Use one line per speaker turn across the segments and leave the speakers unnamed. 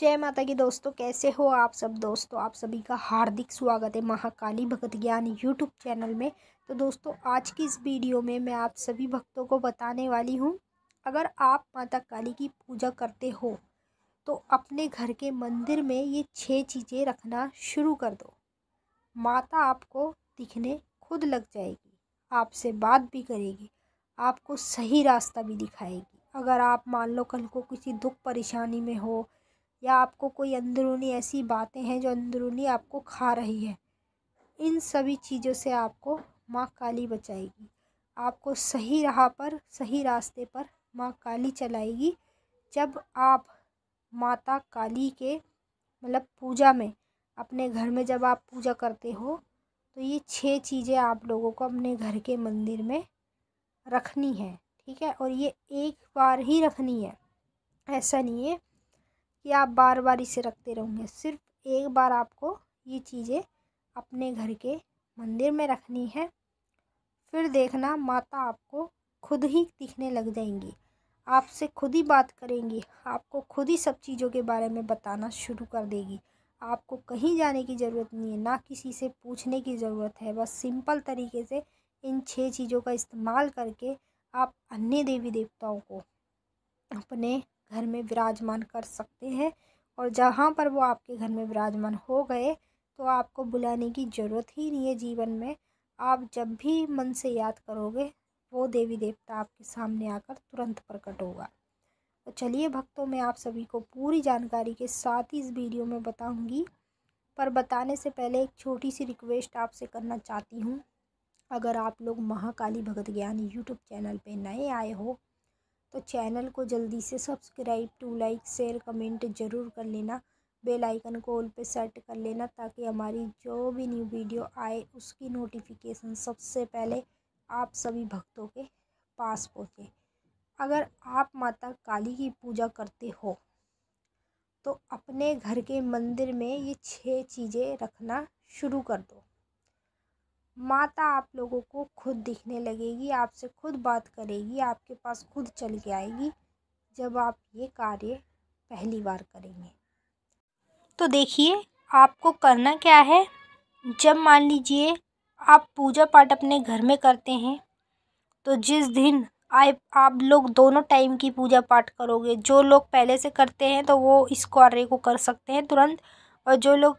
जय माता की दोस्तों कैसे हो आप सब दोस्तों आप सभी का हार्दिक स्वागत है महाकाली भगत ज्ञान यूट्यूब चैनल में तो दोस्तों आज की इस वीडियो में मैं आप सभी भक्तों को बताने वाली हूँ अगर आप माता काली की पूजा करते हो तो अपने घर के मंदिर में ये छः चीज़ें रखना शुरू कर दो माता आपको दिखने खुद लग जाएगी आपसे बात भी करेगी आपको सही रास्ता भी दिखाएगी अगर आप मान लो कल को किसी दुख परेशानी में हो या आपको कोई अंदरूनी ऐसी बातें हैं जो अंदरूनी आपको खा रही है इन सभी चीज़ों से आपको माँ काली बचाएगी आपको सही राह पर सही रास्ते पर माँ काली चलाएगी जब आप माता काली के मतलब पूजा में अपने घर में जब आप पूजा करते हो तो ये छह चीज़ें आप लोगों को अपने घर के मंदिर में रखनी है ठीक है और ये एक बार ही रखनी है ऐसा नहीं है कि आप बार बार इसे रखते रहोगे सिर्फ एक बार आपको ये चीज़ें अपने घर के मंदिर में रखनी है फिर देखना माता आपको खुद ही दिखने लग जाएंगी आपसे खुद ही बात करेंगी आपको खुद ही सब चीज़ों के बारे में बताना शुरू कर देगी आपको कहीं जाने की ज़रूरत नहीं है ना किसी से पूछने की ज़रूरत है बस सिंपल तरीके से इन छह चीज़ों का इस्तेमाल करके आप अन्य देवी देवताओं को अपने घर में विराजमान कर सकते हैं और जहाँ पर वो आपके घर में विराजमान हो गए तो आपको बुलाने की ज़रूरत ही नहीं है जीवन में आप जब भी मन से याद करोगे वो देवी देवता आपके सामने आकर तुरंत प्रकट होगा तो चलिए भक्तों मैं आप सभी को पूरी जानकारी के साथ ही इस वीडियो में बताऊंगी पर बताने से पहले एक छोटी सी रिक्वेस्ट आपसे करना चाहती हूँ अगर आप लोग महाकाली भगत ज्ञान यूट्यूब चैनल पे नए आए हो तो चैनल को जल्दी से subscribe to like share comment ज़रूर कर लेना बेल आइकन को ऑल पे सेट कर लेना ताकि हमारी जो भी न्यू वीडियो आए उसकी नोटिफिकेशन सबसे पहले आप सभी भक्तों के पास पहुँचे अगर आप माता काली की पूजा करते हो तो अपने घर के मंदिर में ये छः चीज़ें रखना शुरू कर दो माता आप लोगों को खुद दिखने लगेगी आपसे खुद बात करेगी आपके पास खुद चल के आएगी जब आप ये कार्य पहली बार करेंगे तो देखिए आपको करना क्या है जब मान लीजिए आप पूजा पाठ अपने घर में करते हैं तो जिस दिन आए आप लोग दोनों टाइम की पूजा पाठ करोगे जो लोग पहले से करते हैं तो वो इस कार्य को कर सकते हैं तुरंत और जो लोग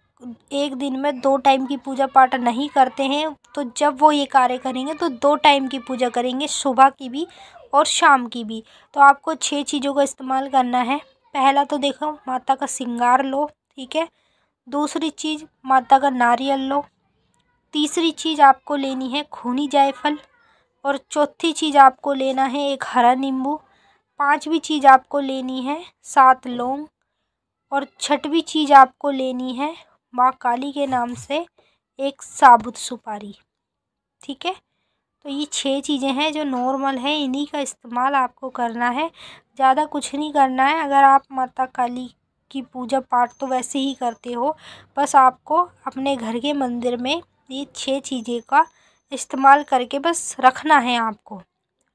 एक दिन में दो टाइम की पूजा पाठ नहीं करते हैं तो जब वो ये कार्य करेंगे तो दो टाइम की पूजा करेंगे सुबह की भी और शाम की भी तो आपको छः चीज़ों का इस्तेमाल करना है पहला तो देखो माता का श्रृंगार लो ठीक है दूसरी चीज़ माता का नारियल लो तीसरी चीज़ आपको लेनी है खूनी जायफल और चौथी चीज़ आपको लेना है एक हरा नींबू पांचवी चीज़ आपको लेनी है सात लौंग और छठवीं चीज़ आपको लेनी है माँ काली के नाम से एक साबुत सुपारी ठीक है तो ये छह चीज़ें हैं जो नॉर्मल हैं इन्हीं का इस्तेमाल आपको करना है ज़्यादा कुछ नहीं करना है अगर आप माता काली की पूजा पाठ तो वैसे ही करते हो बस आपको अपने घर के मंदिर में ये छह चीज़ें का इस्तेमाल करके बस रखना है आपको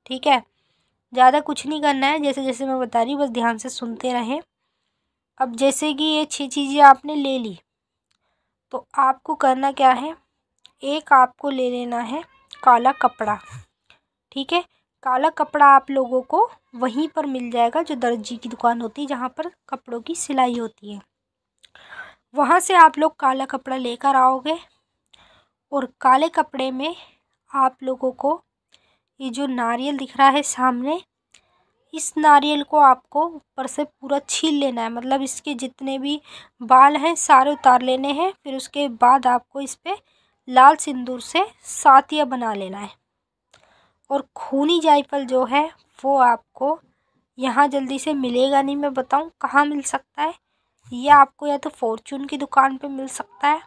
ठीक है ज़्यादा कुछ नहीं करना है जैसे जैसे मैं बता रही बस ध्यान से सुनते रहें अब जैसे कि ये छः चीज़ें आपने ले ली तो आपको करना क्या है एक आपको ले लेना है काला कपड़ा ठीक है काला कपड़ा आप लोगों को वहीं पर मिल जाएगा जो दर्जी की दुकान होती है जहाँ पर कपड़ों की सिलाई होती है वहाँ से आप लोग काला कपड़ा लेकर आओगे और काले कपड़े में आप लोगों को ये जो नारियल दिख रहा है सामने इस नारियल को आपको ऊपर से पूरा छील लेना है मतलब इसके जितने भी बाल हैं सारे उतार लेने हैं फिर उसके बाद आपको इस पर लाल सिंदूर से सातिया बना लेना है और खूनी जायफल जो है वो आपको यहाँ जल्दी से मिलेगा नहीं मैं बताऊँ कहाँ मिल सकता है यह आपको या तो फॉर्चून की दुकान पे मिल सकता है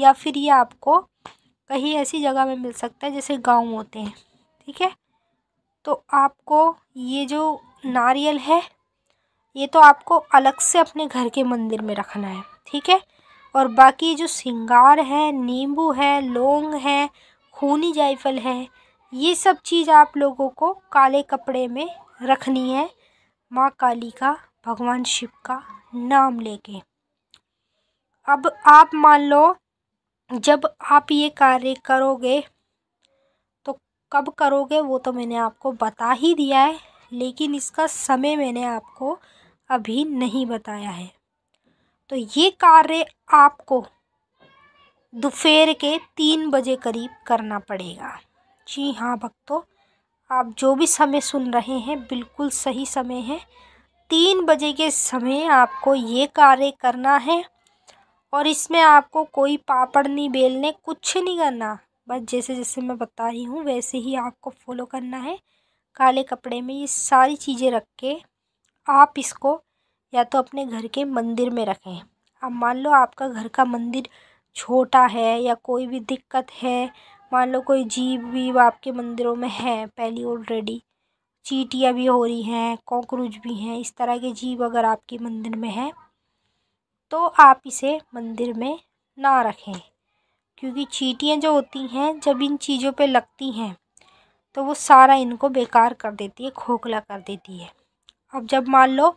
या फिर ये आपको कहीं ऐसी जगह में मिल सकता है जैसे गांव होते हैं ठीक है तो आपको ये जो नारियल है ये तो आपको अलग से अपने घर के मंदिर में रखना है ठीक है और बाकी जो सिंगार है नींबू है लौंग है खूनी जायफल है ये सब चीज़ आप लोगों को काले कपड़े में रखनी है माँ काली का भगवान शिव का नाम लेके अब आप मान लो जब आप ये कार्य करोगे तो कब करोगे वो तो मैंने आपको बता ही दिया है लेकिन इसका समय मैंने आपको अभी नहीं बताया है तो ये कार्य आपको दोपहर के तीन बजे करीब करना पड़ेगा जी हाँ भक्तों आप जो भी समय सुन रहे हैं बिल्कुल सही समय है तीन बजे के समय आपको ये कार्य करना है और इसमें आपको कोई पापड़ नहीं बेलने कुछ नहीं करना बस जैसे जैसे मैं बता रही हूँ वैसे ही आपको फॉलो करना है काले कपड़े में ये सारी चीज़ें रख के आप इसको या तो अपने घर के मंदिर में रखें अब मान लो आपका घर का मंदिर छोटा है या कोई भी दिक्कत है मान लो कोई जीव वीव आपके मंदिरों में है पहली ऑलरेडी चीटियाँ भी हो रही हैं कॉकरोच भी हैं इस तरह के जीव अगर आपके मंदिर में है तो आप इसे मंदिर में ना रखें क्योंकि चीटियाँ जो होती हैं जब इन चीज़ों पे लगती हैं तो वो सारा इनको बेकार कर देती है खोखला कर देती है अब जब मान लो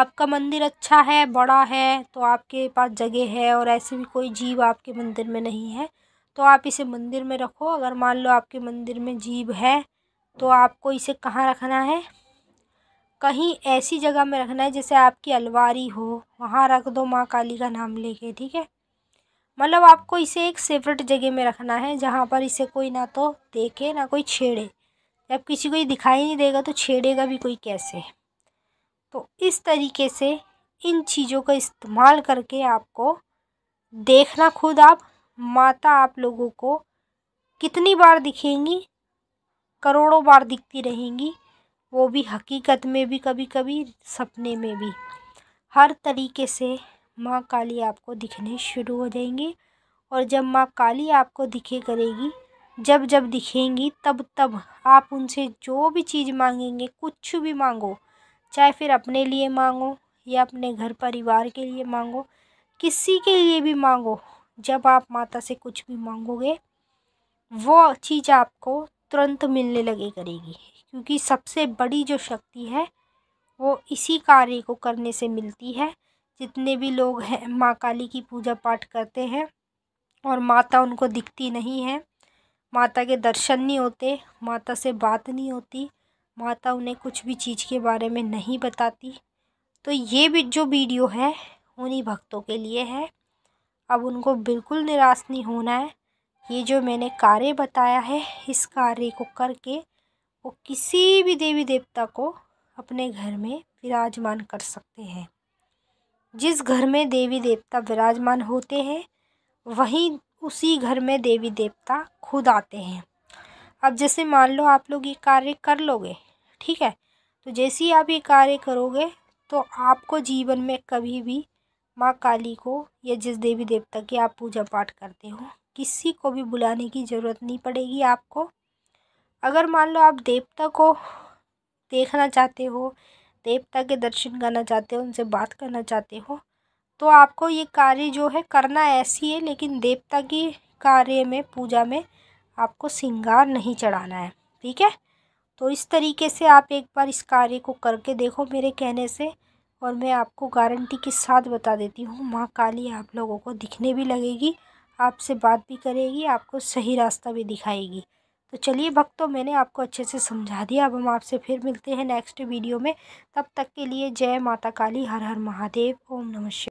आपका मंदिर अच्छा है बड़ा है तो आपके पास जगह है और ऐसे भी कोई जीव आपके मंदिर में नहीं है तो आप इसे मंदिर में रखो अगर मान लो आपके मंदिर में जीव है तो आपको इसे कहाँ रखना है कहीं ऐसी जगह में रखना है जैसे आपकी अलवारी हो वहाँ रख दो माँ काली का नाम लेके ठीक है मतलब आपको इसे एक सेपरेट जगह में रखना है जहाँ पर इसे कोई ना तो देखे ना कोई छेड़े जब किसी को ये दिखाई नहीं देगा तो छेड़ेगा भी कोई कैसे तो इस तरीके से इन चीज़ों का इस्तेमाल करके आपको देखना खुद आप माता आप लोगों को कितनी बार दिखेंगी करोड़ों बार दिखती रहेंगी वो भी हकीकत में भी कभी कभी सपने में भी हर तरीके से माँ काली आपको दिखने शुरू हो जाएंगी और जब माँ काली आपको दिखे करेगी जब जब दिखेंगी तब तब आप उनसे जो भी चीज़ मांगेंगे कुछ भी मांगो चाहे फिर अपने लिए मांगो या अपने घर परिवार के लिए मांगो किसी के लिए भी मांगो जब आप माता से कुछ भी मांगोगे वो चीज़ आपको तुरंत मिलने लगे करेगी क्योंकि सबसे बड़ी जो शक्ति है वो इसी कार्य को करने से मिलती है जितने भी लोग हैं माँ काली की पूजा पाठ करते हैं और माता उनको दिखती नहीं है माता के दर्शन नहीं होते माता से बात नहीं होती माता उन्हें कुछ भी चीज़ के बारे में नहीं बताती तो ये भी जो वीडियो है उन्हीं भक्तों के लिए है अब उनको बिल्कुल निराश नहीं होना है ये जो मैंने कार्य बताया है इस कार्य को करके वो किसी भी देवी देवता को अपने घर में विराजमान कर सकते हैं जिस घर में देवी देवता विराजमान होते हैं वहीं उसी घर में देवी देवता खुद आते हैं अब जैसे मान लो आप लोग ये कार्य कर लोगे ठीक है तो जैसे ही आप ये कार्य करोगे तो आपको जीवन में कभी भी माँ काली को या जिस देवी देवता की आप पूजा पाठ करते हो किसी को भी बुलाने की ज़रूरत नहीं पड़ेगी आपको अगर मान लो आप देवता को देखना चाहते हो देवता के दर्शन करना चाहते हो उनसे बात करना चाहते हो तो आपको ये कार्य जो है करना ऐसी है लेकिन देवता की कार्य में पूजा में आपको श्रृंगार नहीं चढ़ाना है ठीक है तो इस तरीके से आप एक बार इस कार्य को करके देखो मेरे कहने से और मैं आपको गारंटी के साथ बता देती हूँ माँ काली आप लोगों को दिखने भी लगेगी आपसे बात भी करेगी आपको सही रास्ता भी दिखाएगी तो चलिए भक्तों मैंने आपको अच्छे से समझा दिया अब हम आपसे फिर मिलते हैं नेक्स्ट वीडियो में तब तक के लिए जय माता काली हर हर महादेव ओम नमः